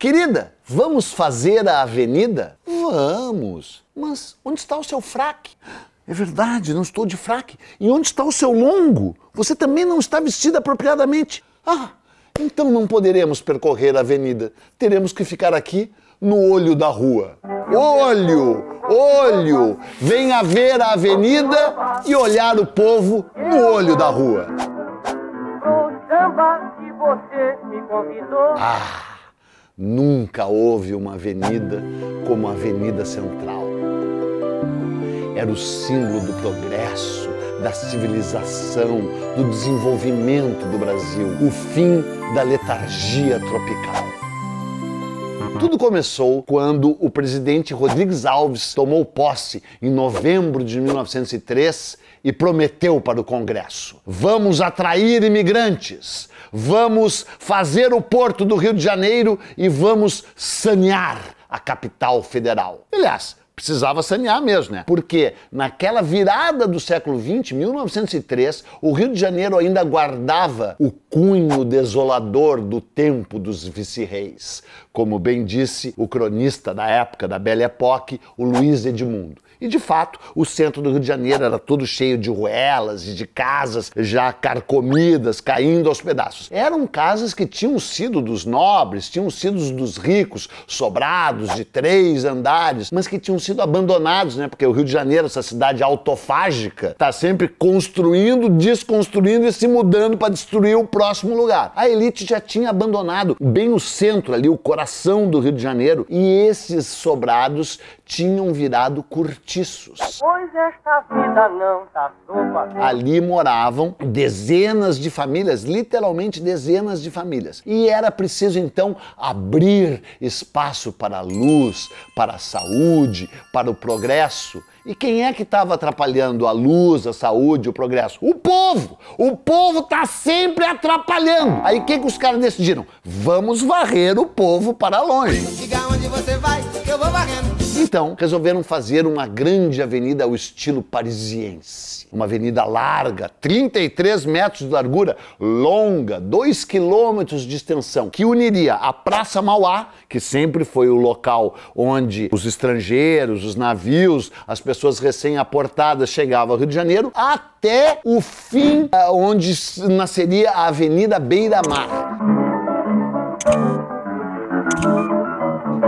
Querida, vamos fazer a avenida? Vamos! Mas onde está o seu fraque? É verdade, não estou de fraque. E onde está o seu longo? Você também não está vestida apropriadamente. Ah, então não poderemos percorrer a avenida. Teremos que ficar aqui no olho da rua. Olho, olho, venha ver a avenida e olhar o povo no olho da rua. Ah. Nunca houve uma avenida como a Avenida Central. Era o símbolo do progresso, da civilização, do desenvolvimento do Brasil, o fim da letargia tropical. Tudo começou quando o presidente Rodrigues Alves tomou posse em novembro de 1903 e prometeu para o Congresso: vamos atrair imigrantes, vamos fazer o porto do Rio de Janeiro e vamos sanear a capital federal. Aliás, precisava sanear mesmo, né? Porque naquela virada do século XX, 1903, o Rio de Janeiro ainda guardava o cunho desolador do tempo dos vice-reis, como bem disse o cronista da época, da Belle Époque, o Luiz Edmundo. E de fato, o centro do Rio de Janeiro era todo cheio de ruelas e de casas já carcomidas, caindo aos pedaços. Eram casas que tinham sido dos nobres, tinham sido dos ricos, sobrados de três andares, mas que tinham sido abandonados, né? Porque o Rio de Janeiro, essa cidade autofágica, está sempre construindo, desconstruindo e se mudando para destruir o próximo lugar. A elite já tinha abandonado bem o centro ali, o coração do Rio de Janeiro, e esses sobrados tinham virado cortinas mestiços. Pois esta vida não tá sopa. Ali moravam dezenas de famílias, literalmente dezenas de famílias. E era preciso então abrir espaço para a luz, para a saúde, para o progresso. E quem é que estava atrapalhando a luz, a saúde, o progresso? O povo! O povo tá sempre atrapalhando. Aí o que, que os caras decidiram? Vamos varrer o povo para longe. Diga onde você vai, eu vou varrendo. Então, resolveram fazer uma grande avenida ao estilo parisiense. Uma avenida larga, 33 metros de largura, longa, 2 quilômetros de extensão, que uniria a Praça Mauá, que sempre foi o local onde os estrangeiros, os navios, as pessoas recém-aportadas chegavam ao Rio de Janeiro, até o fim, eh, onde nasceria a Avenida Beira-Mar.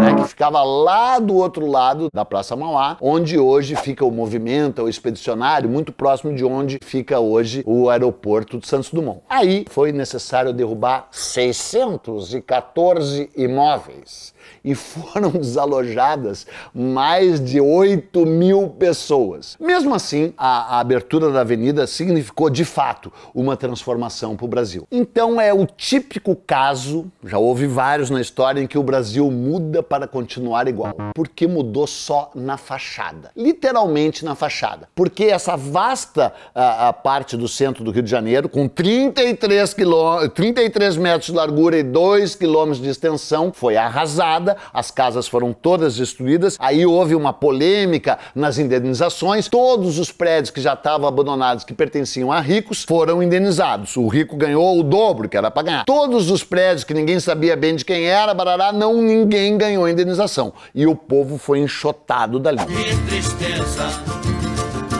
né, que ficava lá do outro lado da Praça Mauá, onde hoje fica o movimento, o expedicionário, muito próximo de onde fica hoje o aeroporto de Santos Dumont. Aí foi necessário derrubar 614 imóveis e foram desalojadas mais de 8 mil pessoas. Mesmo assim, a, a abertura da avenida significou de fato uma transformação para o Brasil. Então é o típico caso, já houve vários na história, em que o Brasil muda para continuar igual, porque mudou só na fachada, literalmente na fachada, porque essa vasta a, ah, a ah, parte do centro do Rio de Janeiro, com 33, quilô, 33 metros de largura e 2 quilômetros de extensão, foi arrasada, as casas foram todas destruídas, aí houve uma polêmica nas indenizações, todos os prédios que já estavam abandonados, que pertenciam a ricos, foram indenizados, o rico ganhou o dobro que era para ganhar, todos os prédios que ninguém sabia bem de quem era, barará, não ninguém ganhou ganhou a indenização e o povo foi enxotado dali. Que tristeza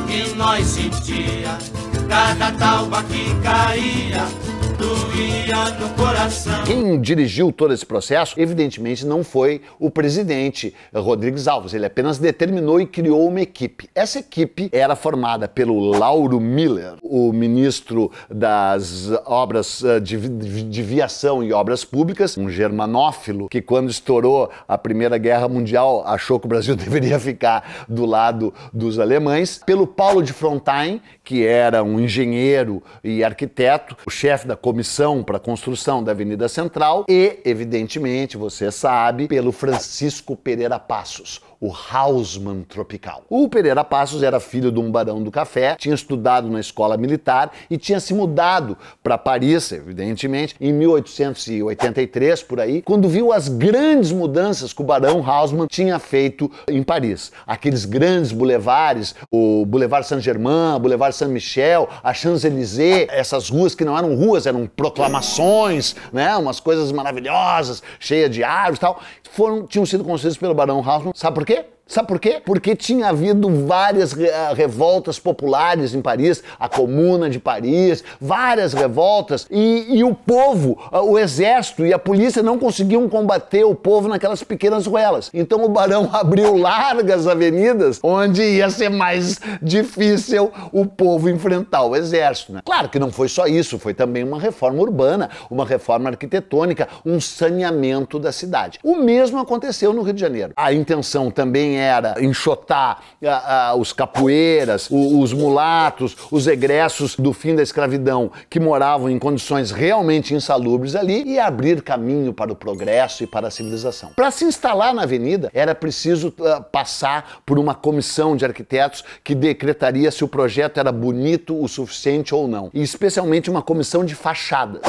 que nós sentia, cada talba que caía quem dirigiu todo esse processo, evidentemente, não foi o presidente Rodrigues Alves. Ele apenas determinou e criou uma equipe. Essa equipe era formada pelo Lauro Miller, o ministro das obras eh, de, de viação e obras públicas, um germanófilo que, quando estourou a Primeira Guerra Mundial, achou que o Brasil deveria ficar do lado dos alemães. Pelo Paulo de Frontain, que era um engenheiro e arquiteto, o chefe da comissão comissão para construção da Avenida Central e, evidentemente, você sabe, pelo Francisco Pereira Passos, o Hausmann tropical. O Pereira Passos era filho de um barão do café, tinha estudado na escola militar e tinha se mudado para Paris, evidentemente, em 1883 por aí, quando viu as grandes mudanças que o barão Hausmann tinha feito em Paris. Aqueles grandes bulevares, o Boulevard Saint-Germain, Boulevard Saint-Michel, a Champs-Élysées, essas ruas que não eram ruas, eram proclamações, né, umas coisas maravilhosas, cheias de árvores e tal, foram tinham sido construídas pelo barão Hausmann. Sabe por quê? Sabe por quê? Porque tinha havido várias ah, revoltas populares em Paris, a Comuna de Paris, várias revoltas, e, e o povo, ah, o exército e a polícia não conseguiam combater o povo naquelas pequenas ruelas. Então o barão abriu largas avenidas onde ia ser mais difícil o povo enfrentar o exército. Né? Claro que não foi só isso, foi também uma reforma urbana, uma reforma arquitetônica, um saneamento da cidade. O mesmo aconteceu no Rio de Janeiro. A intenção também é era enxotar a, ah, a, ah, os capoeiras, o, os mulatos, os egressos do fim da escravidão que moravam em condições realmente insalubres ali e abrir caminho para o progresso e para a civilização. Para se instalar na avenida, era preciso uh, passar por uma comissão de arquitetos que decretaria se o projeto era bonito o suficiente ou não, e especialmente uma comissão de fachadas.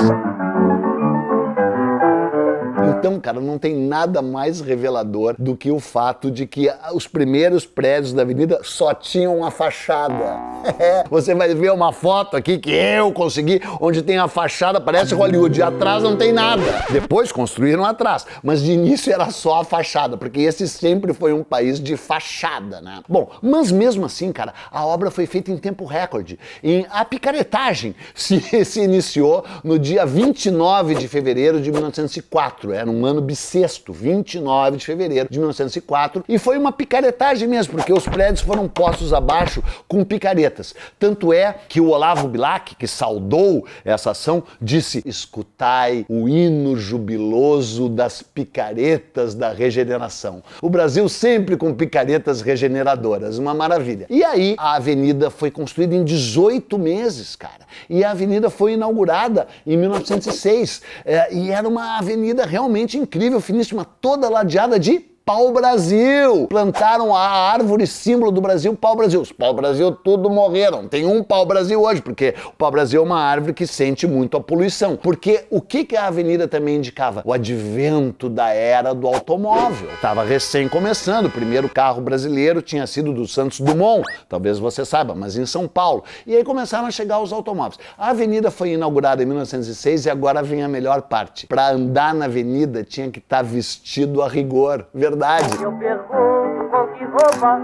Então, cara, não tem nada mais revelador do que o fato de que os primeiros prédios da avenida só tinham uma fachada. É. Você vai ver uma foto aqui que eu consegui, onde tem a fachada, parece Hollywood, e atrás não tem nada. Depois construíram atrás, mas de início era só a fachada, porque esse sempre foi um país de fachada, né? Bom, mas mesmo assim, cara, a obra foi feita em tempo recorde. Em a picaretagem se, se iniciou no dia 29 de fevereiro de 1904. Era num ano bissexto, 29 de fevereiro de 1904, e foi uma picaretagem mesmo, porque os prédios foram postos abaixo com picaretas. Tanto é que o Olavo Bilac, que saudou essa ação, disse: "Escutai o hino jubiloso das picaretas da regeneração". O Brasil sempre com picaretas regeneradoras, uma maravilha. E aí a avenida foi construída em 18 meses, cara. E a avenida foi inaugurada em 1906, é, e era uma avenida realmente incrível, finíssima, toda ladeada de pau-brasil. Plantaram a árvore símbolo do Brasil, pau-brasil. Os pau-brasil tudo morreram. Tem um pau-brasil hoje, porque o pau-brasil é uma árvore que sente muito a poluição. Porque o que, a avenida também indicava? O advento da era do automóvel. Estava recém começando. O primeiro carro brasileiro tinha sido do Santos Dumont, talvez você saiba, mas em São Paulo. E aí começaram a chegar os automóveis. A avenida foi inaugurada em 1906 e agora vem a melhor parte. Para andar na avenida tinha que estar tá vestido a rigor. Verdade? verdade. Eu pergunto com que roupa,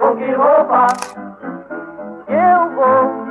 com que roupa.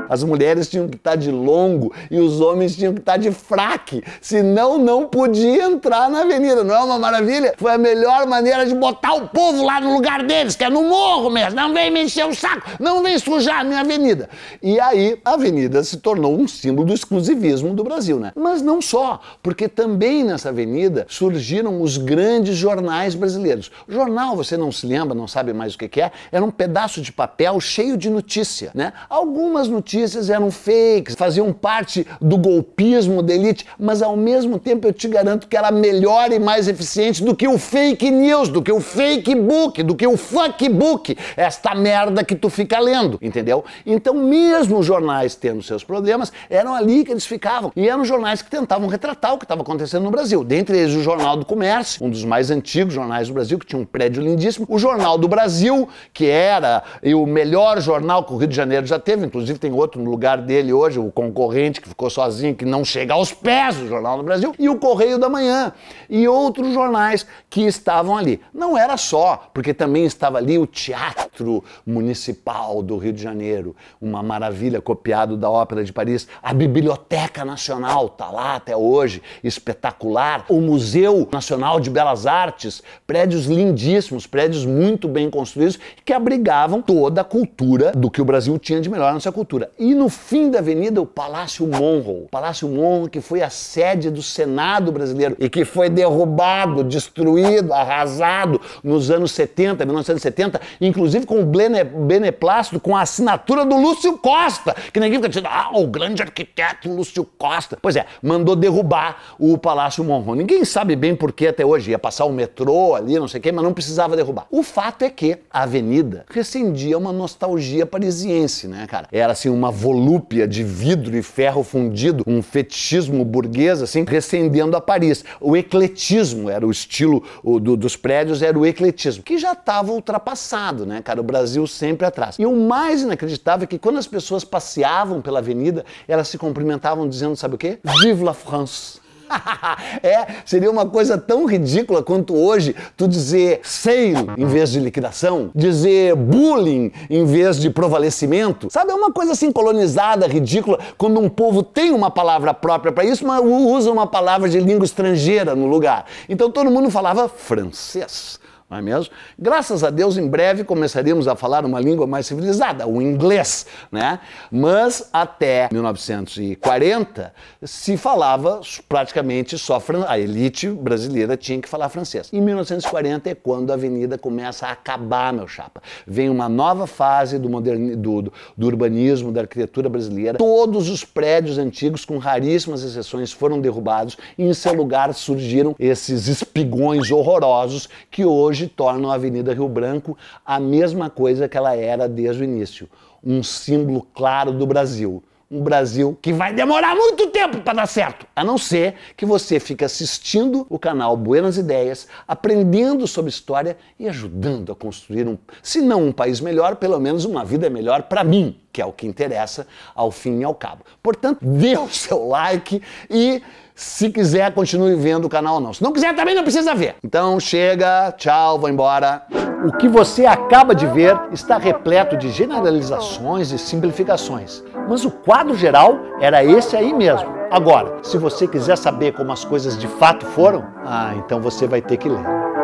As mulheres tinham que estar tá de longo e os homens tinham que estar tá de fraque, senão não podia entrar na avenida. Não é uma maravilha? Foi a melhor maneira de botar o povo lá no lugar deles, que é no morro mesmo. Não vem me encher o saco, não vem sujar a minha avenida. E aí a avenida se tornou um símbolo do exclusivismo do Brasil, né? Mas não só, porque também nessa avenida surgiram os grandes jornais brasileiros. O jornal, você não se lembra, não sabe mais o que é, era um pedaço de papel cheio de notícia, né? Algumas notícias notícias eram fakes, faziam parte do golpismo da elite, mas ao mesmo tempo eu te garanto que era melhor e mais eficiente do que o fake news, do que o fake book, do que o fuck book, esta merda que tu fica lendo, entendeu? Então, mesmo os jornais tendo seus problemas, eram ali que eles ficavam. E eram jornais que tentavam retratar o que estava acontecendo no Brasil. Dentre eles, o Jornal do Comércio, um dos mais antigos jornais do Brasil, que tinha um prédio lindíssimo. O Jornal do Brasil, que era o melhor jornal que o Rio de Janeiro já teve, inclusive tem outro outro no lugar dele hoje, o concorrente que ficou sozinho, que não chega aos pés do Jornal do Brasil, e o Correio da Manhã, e outros jornais que estavam ali. Não era só, porque também estava ali o Teatro Municipal do Rio de Janeiro, uma maravilha copiado da Ópera de Paris, a Biblioteca Nacional está lá até hoje, espetacular, o Museu Nacional de Belas Artes, prédios lindíssimos, prédios muito bem construídos, que abrigavam toda a cultura do que o Brasil tinha de melhor na sua cultura. E no fim da avenida, o Palácio Monroe. Palácio Monroe, que foi a sede do Senado brasileiro e que foi derrubado, destruído, arrasado nos anos 70, 1970, inclusive com o beneplácito, com a assinatura do Lúcio Costa, que ninguém fica dizendo, ah, o grande arquiteto Lúcio Costa. Pois é, mandou derrubar o Palácio Monroe. Ninguém sabe bem por que até hoje. Ia passar o metrô ali, não sei o quê, mas não precisava derrubar. O fato é que a avenida recendia uma nostalgia parisiense, né, cara? Era assim, uma uma volúpia de vidro e ferro fundido, um fetichismo burguês, assim, recendendo a Paris. O ecletismo era o estilo o, do, dos prédios, era o ecletismo, que já estava ultrapassado, né, cara? O Brasil sempre atrás. E o mais inacreditável é que quando as pessoas passeavam pela avenida, elas se cumprimentavam dizendo, sabe o quê? Vive la France! é, seria uma coisa tão ridícula quanto hoje tu dizer seio em vez de liquidação, dizer bullying em vez de provalecimento. Sabe, é uma coisa assim colonizada, ridícula, quando um povo tem uma palavra própria para isso, mas usa uma palavra de língua estrangeira no lugar. Então todo mundo falava francês não é mesmo? Graças a Deus, em breve começaríamos a falar uma língua mais civilizada, o inglês, né? Mas até 1940 se falava praticamente só fran... a elite brasileira tinha que falar francês. Em 1940 é quando a avenida começa a acabar, meu chapa. Vem uma nova fase do, moderni... do, do urbanismo, da arquitetura brasileira. Todos os prédios antigos, com raríssimas exceções, foram derrubados e em seu lugar surgiram esses espigões horrorosos que hoje hoje tornam a Avenida Rio Branco a mesma coisa que ela era desde o início um símbolo claro do Brasil. Um Brasil que vai demorar muito tempo para dar certo, a não ser que você fique assistindo o canal Buenas Ideias, aprendendo sobre história e ajudando a construir um, se não um país melhor, pelo menos uma vida melhor para mim, que é o que interessa ao fim e ao cabo. Portanto, dê o seu like e se quiser, continue vendo o canal ou não. Se não quiser, também não precisa ver. Então chega, tchau, vou embora. O que você acaba de ver está repleto de generalizações e simplificações, mas o quadro geral era esse aí mesmo. Agora, se você quiser saber como as coisas de fato foram, ah, então você vai ter que ler.